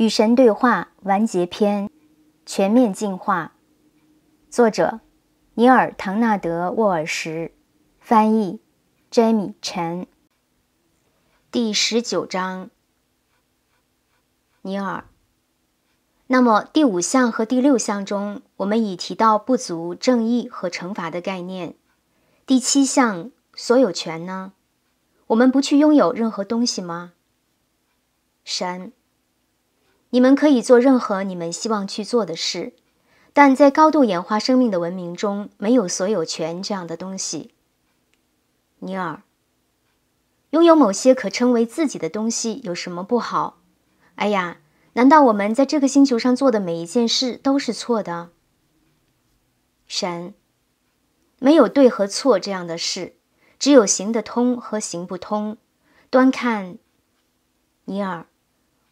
与神对话完结篇，全面进化，作者：尼尔·唐纳德·沃尔什，翻译：Jami 陈。第十九章，尼尔。那么第五项和第六项中，我们已提到不足、正义和惩罚的概念。第七项所有权呢？我们不去拥有任何东西吗？神。你们可以做任何你们希望去做的事，但在高度演化生命的文明中，没有所有权这样的东西。尼尔，拥有某些可称为自己的东西有什么不好？哎呀，难道我们在这个星球上做的每一件事都是错的？神，没有对和错这样的事，只有行得通和行不通。端看，尼尔。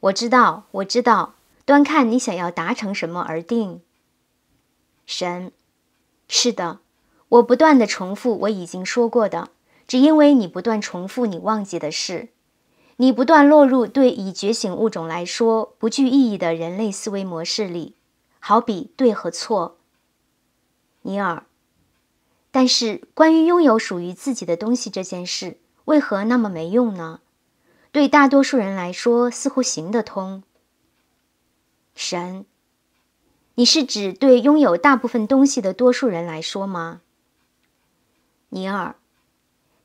我知道，我知道，端看你想要达成什么而定。神，是的，我不断的重复我已经说过的，只因为你不断重复你忘记的事，你不断落入对已觉醒物种来说不具意义的人类思维模式里，好比对和错，尼尔。但是关于拥有属于自己的东西这件事，为何那么没用呢？对大多数人来说，似乎行得通。神，你是指对拥有大部分东西的多数人来说吗？尼尔，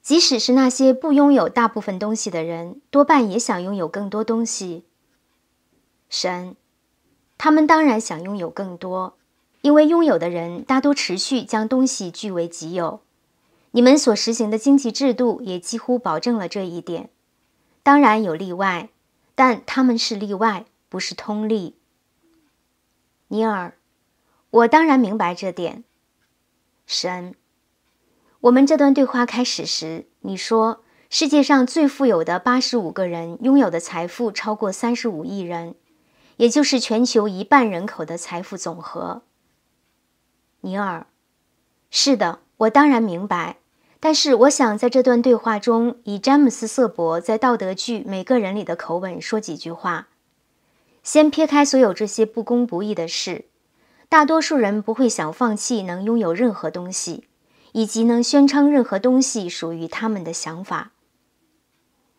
即使是那些不拥有大部分东西的人，多半也想拥有更多东西。神，他们当然想拥有更多，因为拥有的人大多持续将东西据为己有。你们所实行的经济制度也几乎保证了这一点。当然有例外，但他们是例外，不是通例。尼尔，我当然明白这点。神，我们这段对话开始时，你说世界上最富有的八十五个人拥有的财富超过三十五亿人，也就是全球一半人口的财富总和。尼尔，是的，我当然明白。但是，我想在这段对话中，以詹姆斯·瑟伯在道德剧《每个人》里的口吻说几句话。先撇开所有这些不公不义的事，大多数人不会想放弃能拥有任何东西，以及能宣称任何东西属于他们的想法。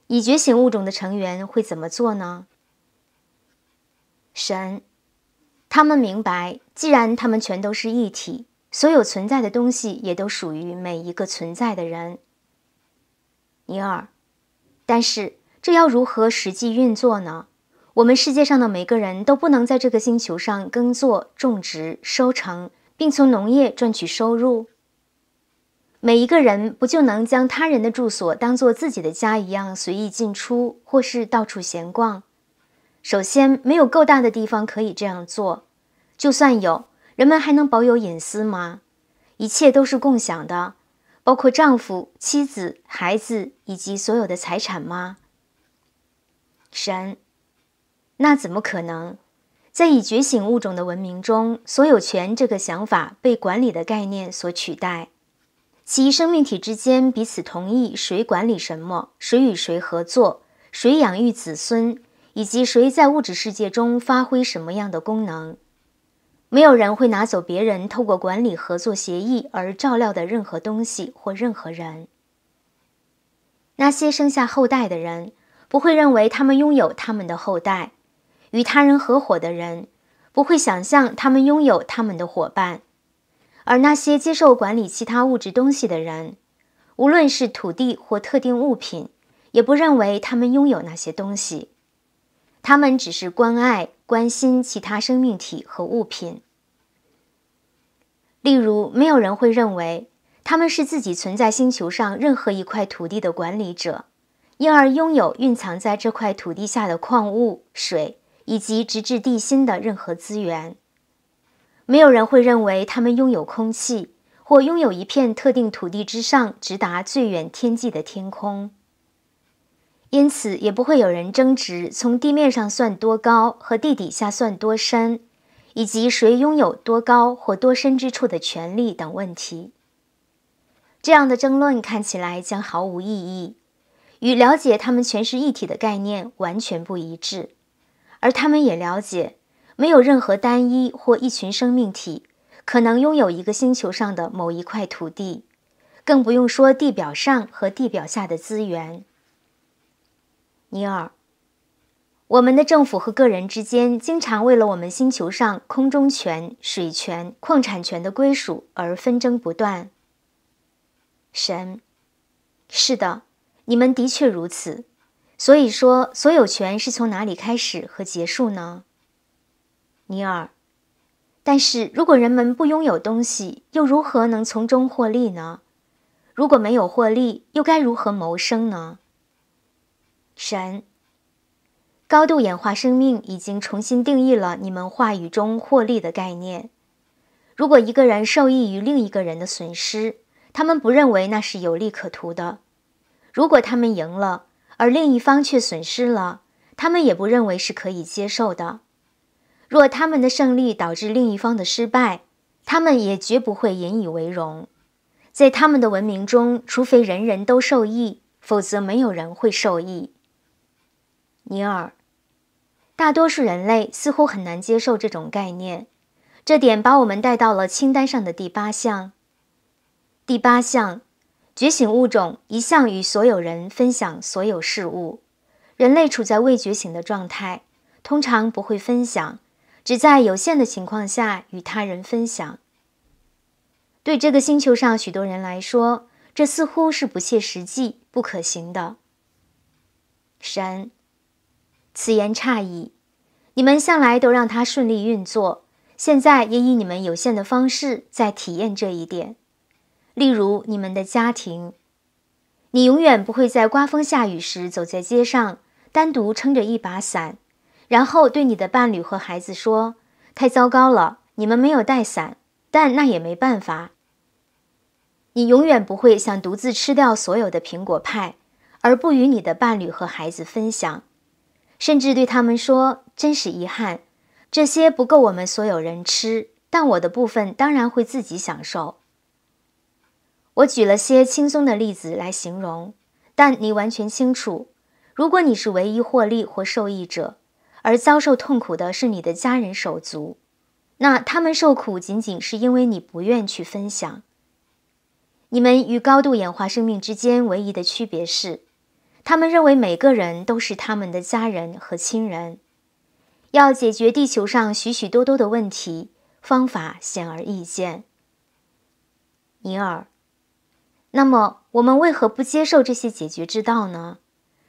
已觉醒物种的成员会怎么做呢？神，他们明白，既然他们全都是一体。所有存在的东西也都属于每一个存在的人，尼尔。但是，这要如何实际运作呢？我们世界上的每个人都不能在这个星球上耕作、种植、收成，并从农业赚取收入。每一个人不就能将他人的住所当做自己的家一样随意进出，或是到处闲逛？首先，没有够大的地方可以这样做。就算有。人们还能保有隐私吗？一切都是共享的，包括丈夫、妻子、孩子以及所有的财产吗？神，那怎么可能？在已觉醒物种的文明中，所有权这个想法被管理的概念所取代。其生命体之间彼此同意谁管理什么，谁与谁合作，谁养育子孙，以及谁在物质世界中发挥什么样的功能。没有人会拿走别人透过管理合作协议而照料的任何东西或任何人。那些生下后代的人不会认为他们拥有他们的后代；与他人合伙的人不会想象他们拥有他们的伙伴；而那些接受管理其他物质东西的人，无论是土地或特定物品，也不认为他们拥有那些东西。他们只是关爱。关心其他生命体和物品，例如，没有人会认为他们是自己存在星球上任何一块土地的管理者，因而拥有蕴藏在这块土地下的矿物、水以及直至地心的任何资源。没有人会认为他们拥有空气，或拥有一片特定土地之上直达最远天际的天空。因此，也不会有人争执从地面上算多高和地底下算多深，以及谁拥有多高或多深之处的权利等问题。这样的争论看起来将毫无意义，与了解他们全是一体的概念完全不一致。而他们也了解，没有任何单一或一群生命体可能拥有一个星球上的某一块土地，更不用说地表上和地表下的资源。尼尔，我们的政府和个人之间经常为了我们星球上空中权、水权、矿产权的归属而纷争不断。神，是的，你们的确如此。所以说，所有权是从哪里开始和结束呢？尼尔，但是如果人们不拥有东西，又如何能从中获利呢？如果没有获利，又该如何谋生呢？神，高度演化生命已经重新定义了你们话语中“获利”的概念。如果一个人受益于另一个人的损失，他们不认为那是有利可图的；如果他们赢了，而另一方却损失了，他们也不认为是可以接受的。若他们的胜利导致另一方的失败，他们也绝不会引以为荣。在他们的文明中，除非人人都受益，否则没有人会受益。尼尔，大多数人类似乎很难接受这种概念，这点把我们带到了清单上的第八项。第八项，觉醒物种一向与所有人分享所有事物。人类处在未觉醒的状态，通常不会分享，只在有限的情况下与他人分享。对这个星球上许多人来说，这似乎是不切实际、不可行的。神。此言差矣，你们向来都让它顺利运作，现在也以你们有限的方式在体验这一点。例如你们的家庭，你永远不会在刮风下雨时走在街上，单独撑着一把伞，然后对你的伴侣和孩子说：“太糟糕了，你们没有带伞。”但那也没办法。你永远不会想独自吃掉所有的苹果派，而不与你的伴侣和孩子分享。甚至对他们说：“真是遗憾，这些不够我们所有人吃，但我的部分当然会自己享受。”我举了些轻松的例子来形容，但你完全清楚，如果你是唯一获利或受益者，而遭受痛苦的是你的家人手足，那他们受苦仅仅是因为你不愿去分享。你们与高度演化生命之间唯一的区别是。他们认为每个人都是他们的家人和亲人，要解决地球上许许多多的问题，方法显而易见。尼尔，那么我们为何不接受这些解决之道呢？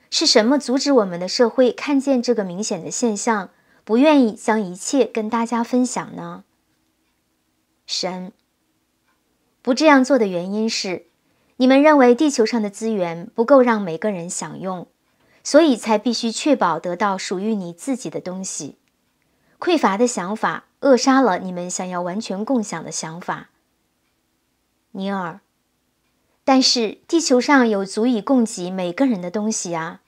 是什么阻止我们的社会看见这个明显的现象，不愿意将一切跟大家分享呢？神，不这样做的原因是。你们认为地球上的资源不够让每个人享用，所以才必须确保得到属于你自己的东西。匮乏的想法扼杀了你们想要完全共享的想法，尼尔。但是地球上有足以供给每个人的东西啊，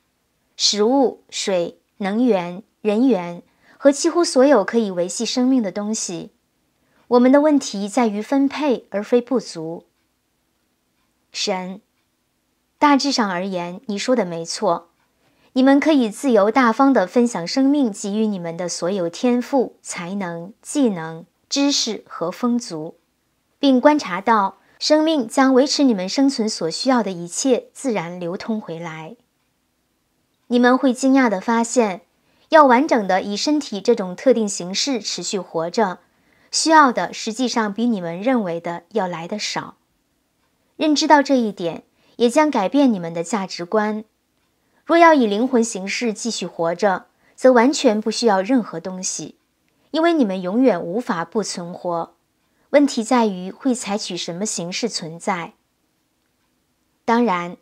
食物、水、能源、人员和几乎所有可以维系生命的东西。我们的问题在于分配，而非不足。神，大致上而言，你说的没错。你们可以自由大方地分享生命给予你们的所有天赋、才能、技能、知识和丰足，并观察到生命将维持你们生存所需要的一切自然流通回来。你们会惊讶地发现，要完整的以身体这种特定形式持续活着，需要的实际上比你们认为的要来的少。认知到这一点，也将改变你们的价值观。若要以灵魂形式继续活着，则完全不需要任何东西，因为你们永远无法不存活。问题在于会采取什么形式存在。当然，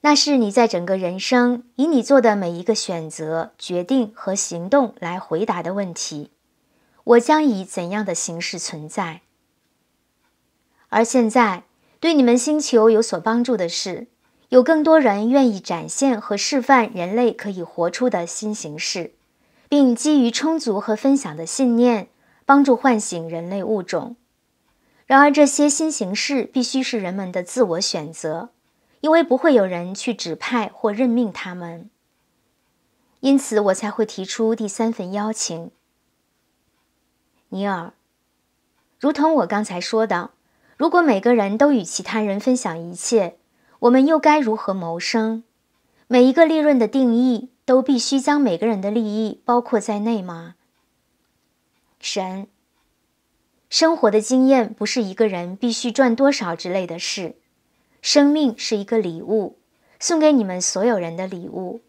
那是你在整个人生，以你做的每一个选择、决定和行动来回答的问题。我将以怎样的形式存在？而现在。对你们星球有所帮助的是，有更多人愿意展现和示范人类可以活出的新形式，并基于充足和分享的信念，帮助唤醒人类物种。然而，这些新形式必须是人们的自我选择，因为不会有人去指派或任命他们。因此，我才会提出第三份邀请，尼尔，如同我刚才说的。如果每个人都与其他人分享一切，我们又该如何谋生？每一个利润的定义都必须将每个人的利益包括在内吗？神，生活的经验不是一个人必须赚多少之类的事。生命是一个礼物，送给你们所有人的礼物，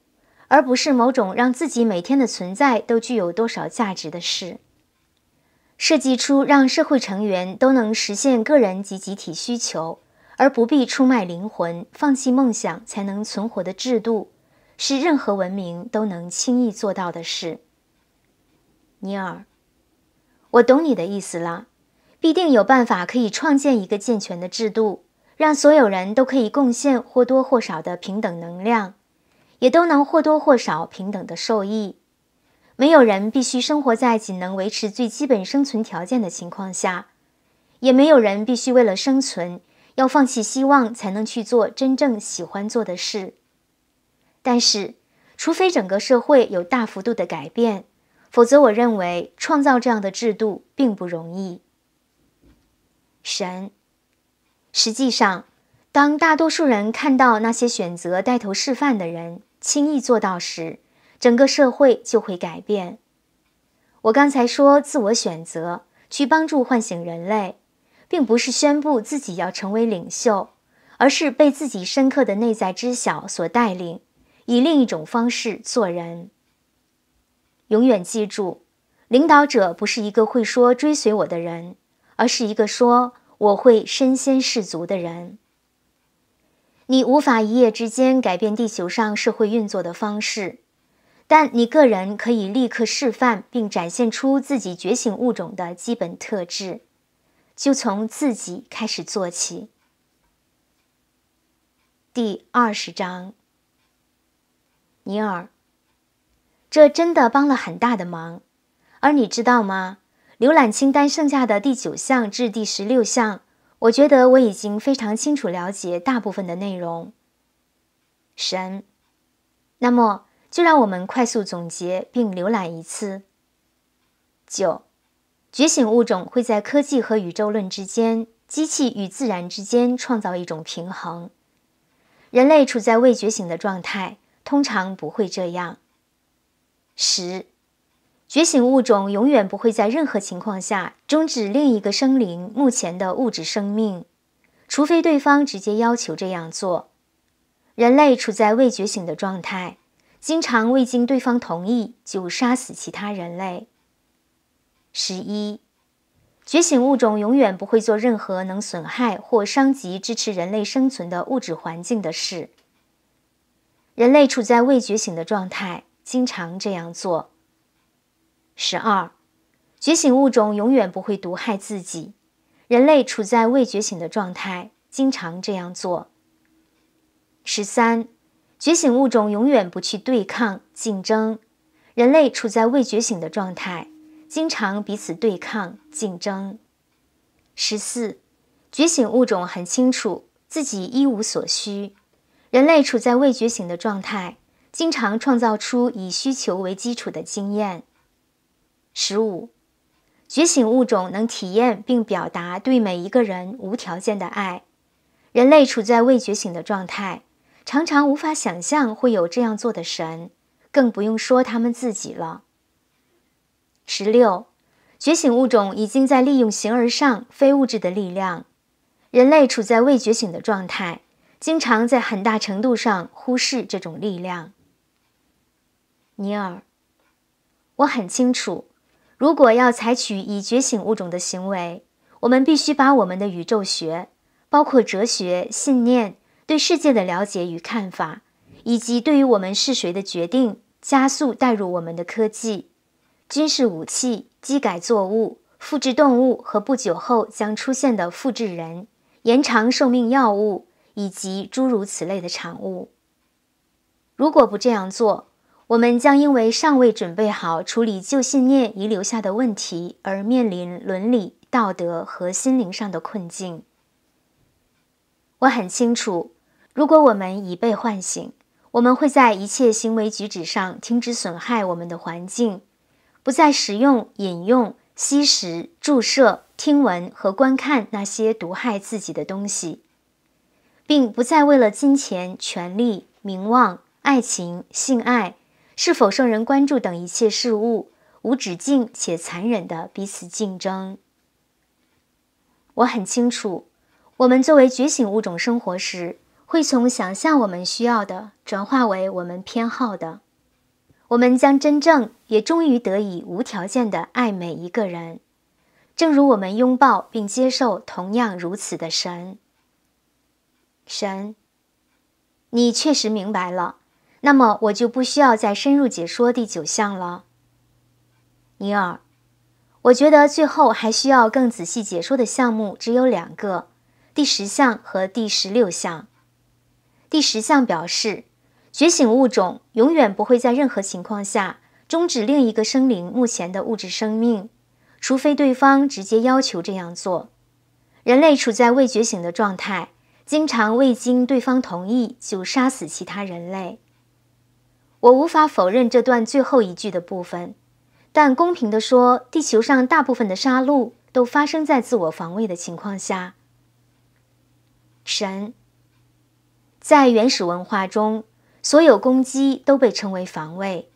而不是某种让自己每天的存在都具有多少价值的事。设计出让社会成员都能实现个人及集体需求，而不必出卖灵魂、放弃梦想才能存活的制度，是任何文明都能轻易做到的事。尼尔，我懂你的意思了，必定有办法可以创建一个健全的制度，让所有人都可以贡献或多或少的平等能量，也都能或多或少平等的受益。没有人必须生活在仅能维持最基本生存条件的情况下，也没有人必须为了生存要放弃希望才能去做真正喜欢做的事。但是，除非整个社会有大幅度的改变，否则我认为创造这样的制度并不容易。神，实际上，当大多数人看到那些选择带头示范的人轻易做到时。整个社会就会改变。我刚才说，自我选择去帮助唤醒人类，并不是宣布自己要成为领袖，而是被自己深刻的内在知晓所带领，以另一种方式做人。永远记住，领导者不是一个会说“追随我的人”，而是一个说“我会身先士卒”的人。你无法一夜之间改变地球上社会运作的方式。但你个人可以立刻示范并展现出自己觉醒物种的基本特质，就从自己开始做起。第二十章，尼尔，这真的帮了很大的忙。而你知道吗？浏览清单剩下的第九项至第十六项，我觉得我已经非常清楚了解大部分的内容。神，那么。就让我们快速总结并浏览一次。九，觉醒物种会在科技和宇宙论之间、机器与自然之间创造一种平衡。人类处在未觉醒的状态，通常不会这样。十，觉醒物种永远不会在任何情况下终止另一个生灵目前的物质生命，除非对方直接要求这样做。人类处在未觉醒的状态。经常未经对方同意就杀死其他人类。十一，觉醒物种永远不会做任何能损害或伤及支持人类生存的物质环境的事。人类处在未觉醒的状态，经常这样做。十二，觉醒物种永远不会毒害自己。人类处在未觉醒的状态，经常这样做。十三。觉醒物种永远不去对抗竞争，人类处在未觉醒的状态，经常彼此对抗竞争。十四，觉醒物种很清楚自己一无所需，人类处在未觉醒的状态，经常创造出以需求为基础的经验。十五，觉醒物种能体验并表达对每一个人无条件的爱，人类处在未觉醒的状态。常常无法想象会有这样做的神，更不用说他们自己了。十六，觉醒物种已经在利用形而上非物质的力量。人类处在未觉醒的状态，经常在很大程度上忽视这种力量。尼尔，我很清楚，如果要采取已觉醒物种的行为，我们必须把我们的宇宙学，包括哲学信念。对世界的了解与看法，以及对于我们是谁的决定，加速带入我们的科技、军事武器、机改作物、复制动物和不久后将出现的复制人、延长寿命药物以及诸如此类的产物。如果不这样做，我们将因为尚未准备好处理旧信念遗留下的问题而面临伦理、道德和心灵上的困境。我很清楚。如果我们已被唤醒，我们会在一切行为举止上停止损害我们的环境，不再使用、饮用、吸食、注射、听闻和观看那些毒害自己的东西，并不再为了金钱、权力、名望、爱情、性爱、是否受人关注等一切事物无止境且残忍的彼此竞争。我很清楚，我们作为觉醒物种生活时。会从想象我们需要的转化为我们偏好的，我们将真正也终于得以无条件的爱每一个人，正如我们拥抱并接受同样如此的神。神，你确实明白了，那么我就不需要再深入解说第九项了。尼尔，我觉得最后还需要更仔细解说的项目只有两个，第十项和第十六项。第十项表示，觉醒物种永远不会在任何情况下终止另一个生灵目前的物质生命，除非对方直接要求这样做。人类处在未觉醒的状态，经常未经对方同意就杀死其他人类。我无法否认这段最后一句的部分，但公平地说，地球上大部分的杀戮都发生在自我防卫的情况下。神。在原始文化中，所有攻击都被称为防卫。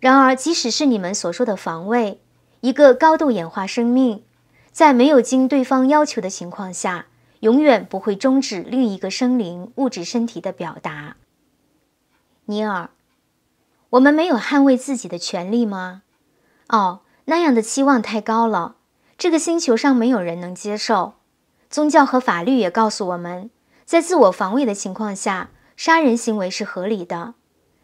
然而，即使是你们所说的防卫，一个高度演化生命，在没有经对方要求的情况下，永远不会终止另一个生灵物质身体的表达。尼尔，我们没有捍卫自己的权利吗？哦，那样的期望太高了。这个星球上没有人能接受。宗教和法律也告诉我们。在自我防卫的情况下，杀人行为是合理的。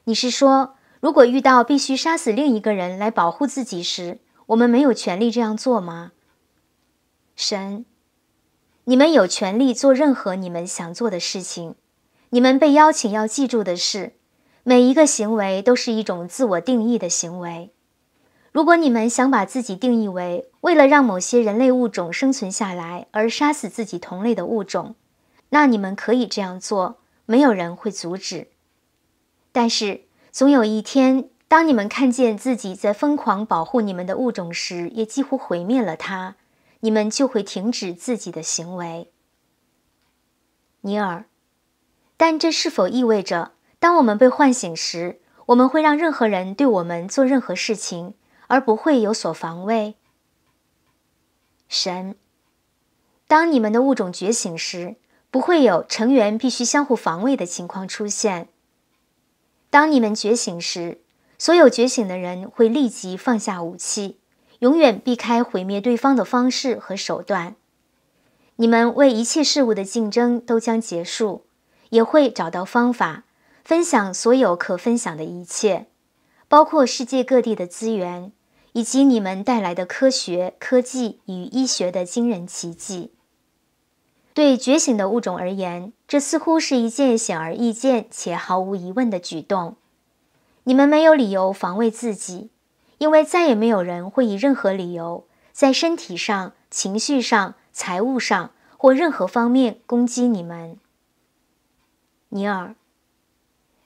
你是说，如果遇到必须杀死另一个人来保护自己时，我们没有权利这样做吗？神，你们有权利做任何你们想做的事情。你们被邀请要记住的是，每一个行为都是一种自我定义的行为。如果你们想把自己定义为为了让某些人类物种生存下来而杀死自己同类的物种，那你们可以这样做，没有人会阻止。但是总有一天，当你们看见自己在疯狂保护你们的物种时，也几乎毁灭了它，你们就会停止自己的行为，尼尔。但这是否意味着，当我们被唤醒时，我们会让任何人对我们做任何事情，而不会有所防卫？神，当你们的物种觉醒时。不会有成员必须相互防卫的情况出现。当你们觉醒时，所有觉醒的人会立即放下武器，永远避开毁灭对方的方式和手段。你们为一切事物的竞争都将结束，也会找到方法分享所有可分享的一切，包括世界各地的资源，以及你们带来的科学、科技与医学的惊人奇迹。对觉醒的物种而言，这似乎是一件显而易见且毫无疑问的举动。你们没有理由防卫自己，因为再也没有人会以任何理由在身体上、情绪上、财务上或任何方面攻击你们，尼尔。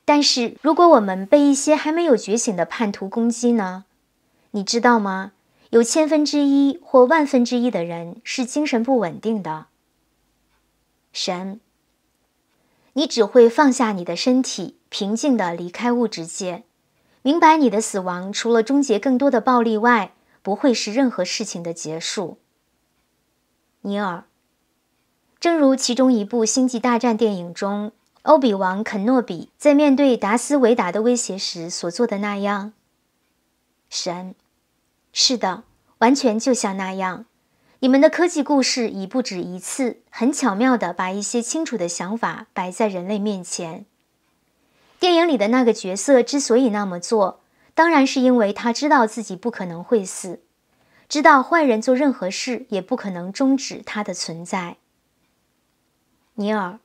但是，如果我们被一些还没有觉醒的叛徒攻击呢？你知道吗？有千分之一或万分之一的人是精神不稳定的。神，你只会放下你的身体，平静的离开物质界，明白你的死亡除了终结更多的暴力外，不会是任何事情的结束。尼尔，正如其中一部《星际大战》电影中，欧比王肯诺比在面对达斯维达的威胁时所做的那样。神，是的，完全就像那样。你们的科技故事已不止一次，很巧妙地把一些清楚的想法摆在人类面前。电影里的那个角色之所以那么做，当然是因为他知道自己不可能会死，知道坏人做任何事也不可能终止他的存在。尼尔，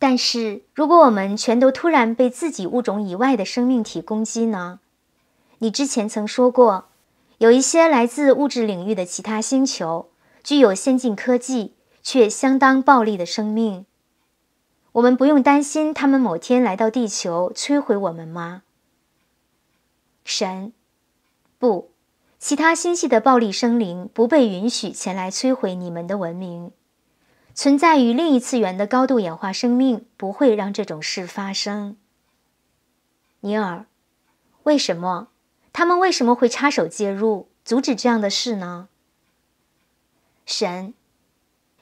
但是如果我们全都突然被自己物种以外的生命体攻击呢？你之前曾说过。有一些来自物质领域的其他星球，具有先进科技却相当暴力的生命。我们不用担心他们某天来到地球摧毁我们吗？神，不，其他星系的暴力生灵不被允许前来摧毁你们的文明。存在于另一次元的高度演化生命不会让这种事发生。尼尔，为什么？他们为什么会插手介入、阻止这样的事呢？神，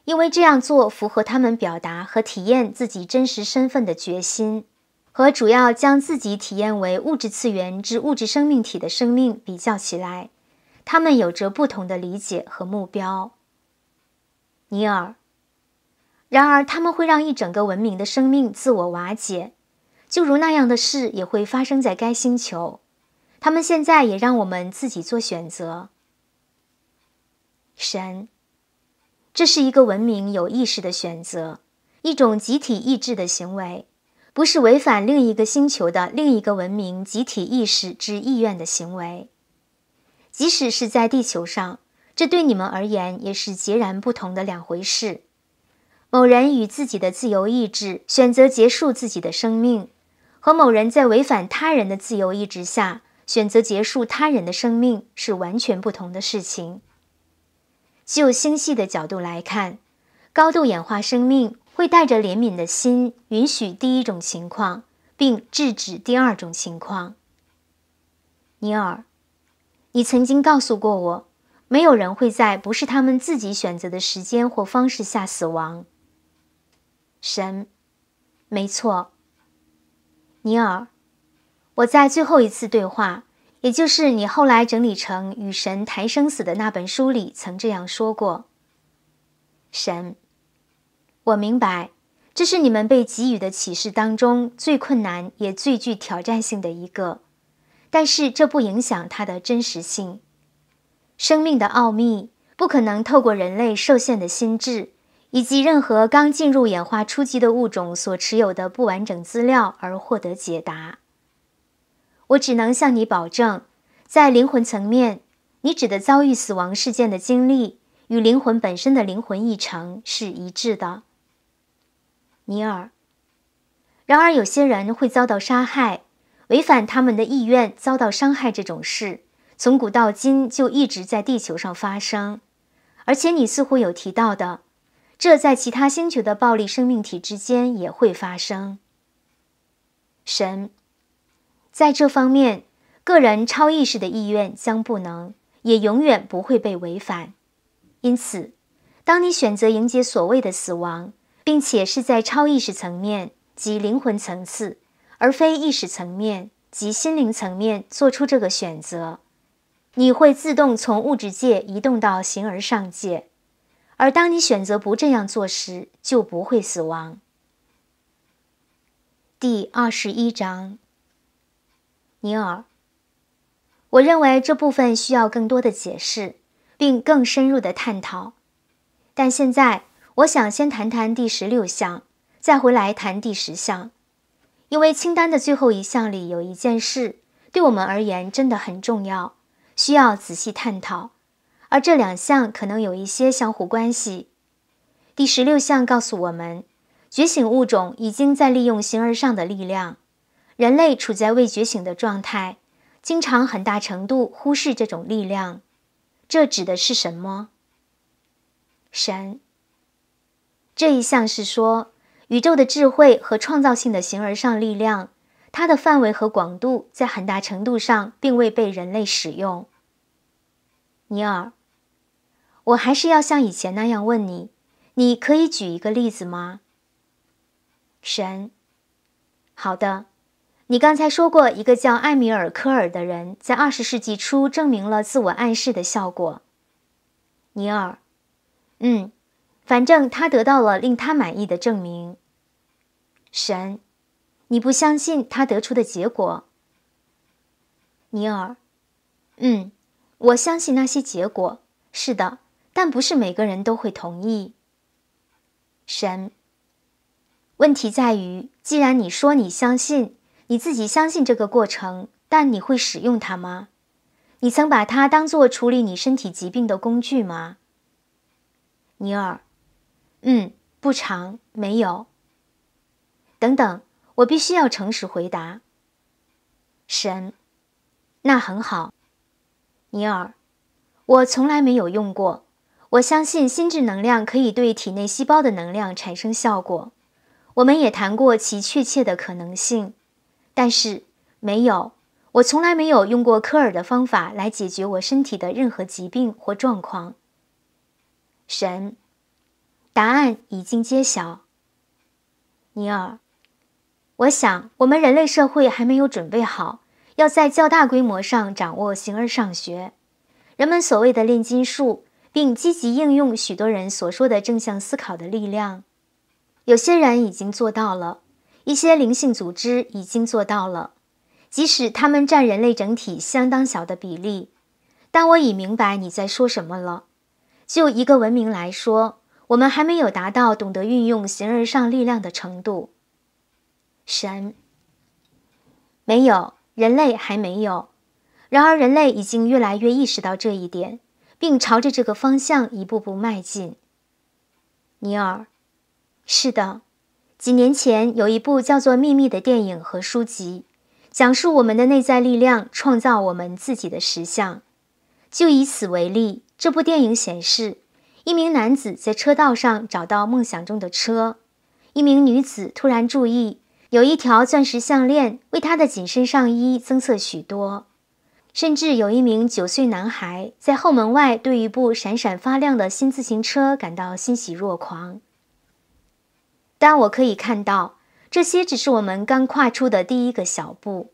因为这样做符合他们表达和体验自己真实身份的决心，和主要将自己体验为物质次元之物质生命体的生命比较起来，他们有着不同的理解和目标。尼尔，然而他们会让一整个文明的生命自我瓦解，就如那样的事也会发生在该星球。他们现在也让我们自己做选择。神，这是一个文明有意识的选择，一种集体意志的行为，不是违反另一个星球的另一个文明集体意识之意愿的行为。即使是在地球上，这对你们而言也是截然不同的两回事。某人与自己的自由意志选择结束自己的生命，和某人在违反他人的自由意志下。选择结束他人的生命是完全不同的事情。就星系的角度来看，高度演化生命会带着怜悯的心，允许第一种情况，并制止第二种情况。尼尔，你曾经告诉过我，没有人会在不是他们自己选择的时间或方式下死亡。神，没错，尼尔。我在最后一次对话，也就是你后来整理成《与神谈生死》的那本书里，曾这样说过：“神，我明白，这是你们被给予的启示当中最困难也最具挑战性的一个，但是这不影响它的真实性。生命的奥秘不可能透过人类受限的心智，以及任何刚进入演化初级的物种所持有的不完整资料而获得解答。”我只能向你保证，在灵魂层面，你指的遭遇死亡事件的经历与灵魂本身的灵魂异常是一致的，尼尔。然而，有些人会遭到杀害，违反他们的意愿遭到伤害，这种事从古到今就一直在地球上发生，而且你似乎有提到的，这在其他星球的暴力生命体之间也会发生。神。在这方面，个人超意识的意愿将不能，也永远不会被违反。因此，当你选择迎接所谓的死亡，并且是在超意识层面及灵魂层次，而非意识层面及心灵层面做出这个选择，你会自动从物质界移动到形而上界；而当你选择不这样做时，就不会死亡。第二十一章。因而，我认为这部分需要更多的解释，并更深入的探讨。但现在，我想先谈谈第十六项，再回来谈第十项，因为清单的最后一项里有一件事对我们而言真的很重要，需要仔细探讨。而这两项可能有一些相互关系。第十六项告诉我们，觉醒物种已经在利用形而上的力量。人类处在未觉醒的状态，经常很大程度忽视这种力量。这指的是什么？神。这一项是说，宇宙的智慧和创造性的形而上力量，它的范围和广度在很大程度上并未被人类使用。尼尔，我还是要像以前那样问你，你可以举一个例子吗？神。好的。你刚才说过，一个叫艾米尔·科尔的人在二十世纪初证明了自我暗示的效果。尼尔，嗯，反正他得到了令他满意的证明。神，你不相信他得出的结果？尼尔，嗯，我相信那些结果。是的，但不是每个人都会同意。神，问题在于，既然你说你相信。你自己相信这个过程，但你会使用它吗？你曾把它当作处理你身体疾病的工具吗？尼尔，嗯，不长，没有。等等，我必须要诚实回答。神，那很好。尼尔，我从来没有用过。我相信心智能量可以对体内细胞的能量产生效果。我们也谈过其确切的可能性。但是没有，我从来没有用过科尔的方法来解决我身体的任何疾病或状况。神，答案已经揭晓。尼尔，我想我们人类社会还没有准备好要在较大规模上掌握形而上学，人们所谓的炼金术，并积极应用许多人所说的正向思考的力量。有些人已经做到了。一些灵性组织已经做到了，即使他们占人类整体相当小的比例。但我已明白你在说什么了。就一个文明来说，我们还没有达到懂得运用形而上力量的程度。神，没有，人类还没有。然而，人类已经越来越意识到这一点，并朝着这个方向一步步迈进。尼尔，是的。几年前有一部叫做《秘密》的电影和书籍，讲述我们的内在力量创造我们自己的实相。就以此为例，这部电影显示一名男子在车道上找到梦想中的车，一名女子突然注意有一条钻石项链为她的紧身上衣增色许多，甚至有一名九岁男孩在后门外对一部闪闪发亮的新自行车感到欣喜若狂。但我可以看到，这些只是我们刚跨出的第一个小步。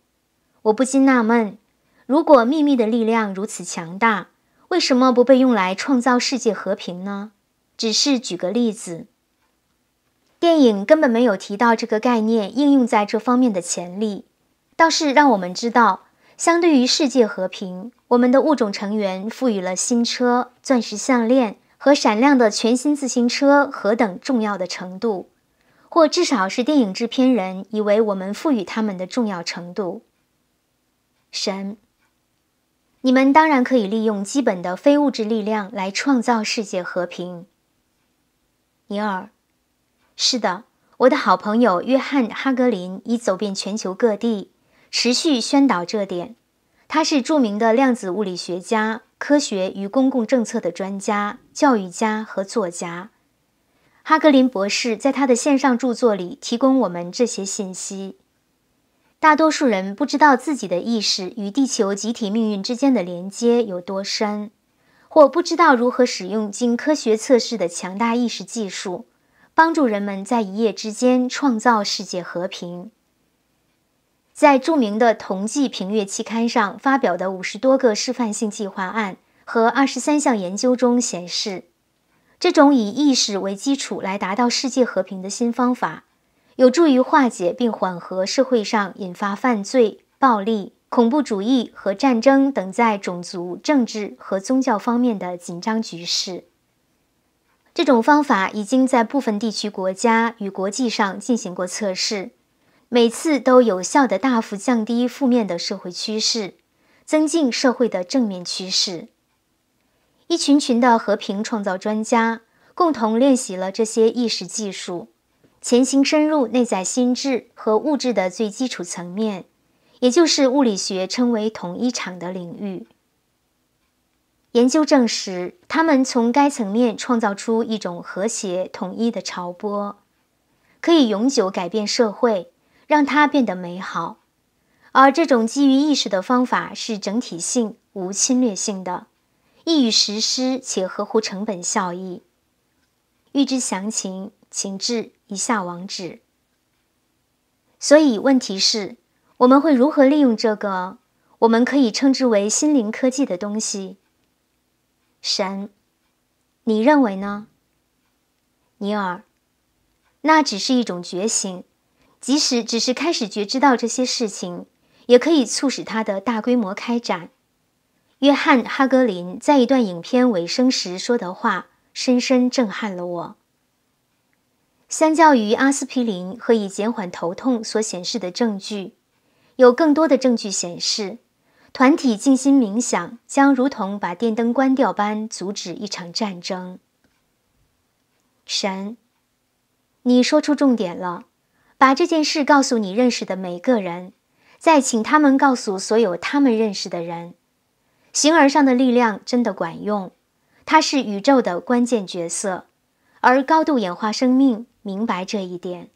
我不禁纳闷：如果秘密的力量如此强大，为什么不被用来创造世界和平呢？只是举个例子，电影根本没有提到这个概念应用在这方面的潜力。倒是让我们知道，相对于世界和平，我们的物种成员赋予了新车、钻石项链和闪亮的全新自行车何等重要的程度。或至少是电影制片人以为我们赋予他们的重要程度。神，你们当然可以利用基本的非物质力量来创造世界和平。尼尔，是的，我的好朋友约翰·哈格林已走遍全球各地，持续宣导这点。他是著名的量子物理学家、科学与公共政策的专家、教育家和作家。哈格林博士在他的线上著作里提供我们这些信息。大多数人不知道自己的意识与地球集体命运之间的连接有多深，或不知道如何使用经科学测试的强大意识技术，帮助人们在一夜之间创造世界和平。在著名的《同济评月》期刊上发表的五十多个示范性计划案和二十三项研究中显示。这种以意识为基础来达到世界和平的新方法，有助于化解并缓和社会上引发犯罪、暴力、恐怖主义和战争等在种族、政治和宗教方面的紧张局势。这种方法已经在部分地区、国家与国际上进行过测试，每次都有效的大幅降低负面的社会趋势，增进社会的正面趋势。一群群的和平创造专家共同练习了这些意识技术，潜行深入内在心智和物质的最基础层面，也就是物理学称为“统一场”的领域。研究证实，他们从该层面创造出一种和谐统一的潮波，可以永久改变社会，让它变得美好。而这种基于意识的方法是整体性、无侵略性的。易于实施且合乎成本效益。欲知详情，请至以下网址。所以，问题是：我们会如何利用这个我们可以称之为“心灵科技”的东西？神，你认为呢，尼尔？那只是一种觉醒，即使只是开始觉知到这些事情，也可以促使它的大规模开展。约翰·哈格林在一段影片尾声时说的话深深震撼了我。相较于阿司匹林和以减缓头痛所显示的证据，有更多的证据显示，团体静心冥想将如同把电灯关掉般阻止一场战争。神，你说出重点了，把这件事告诉你认识的每个人，再请他们告诉所有他们认识的人。形而上的力量真的管用，它是宇宙的关键角色，而高度演化生命明白这一点。